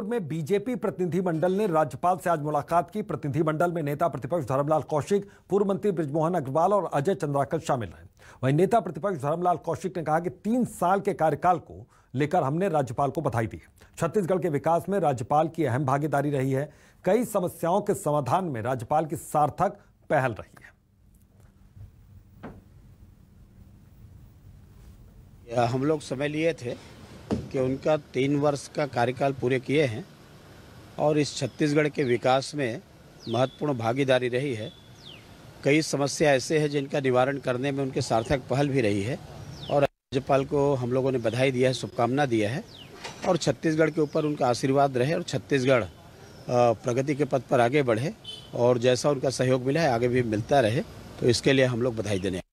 में बीजेपी प्रतिनिधिमंडल ने राज्यपाल से आज मुलाकात की प्रतिनिधिमंडल में नेता प्रतिपक्ष धर्मलाल कौशिक पूर्व मंत्री ब्रजमोहन अग्रवाल और अजय चंद्राकर शामिल रहे वहीं नेता प्रतिपक्ष धर्मलाल कौशिक ने कहा कि तीन साल के कार्यकाल को लेकर हमने राज्यपाल को बधाई दी छत्तीसगढ़ के विकास में राज्यपाल की अहम भागीदारी रही है कई समस्याओं के समाधान में राज्यपाल की सार्थक पहल रही है हम लोग समय लिए थे कि उनका तीन वर्ष का कार्यकाल पूरे किए हैं और इस छत्तीसगढ़ के विकास में महत्वपूर्ण भागीदारी रही है कई समस्या ऐसे हैं जिनका निवारण करने में उनके सार्थक पहल भी रही है और राज्यपाल को हम लोगों ने बधाई दिया है शुभकामना दिया है और छत्तीसगढ़ के ऊपर उनका आशीर्वाद रहे और छत्तीसगढ़ प्रगति के पथ पर आगे बढ़े और जैसा उनका सहयोग मिला है आगे भी मिलता रहे तो इसके लिए हम लोग बधाई देने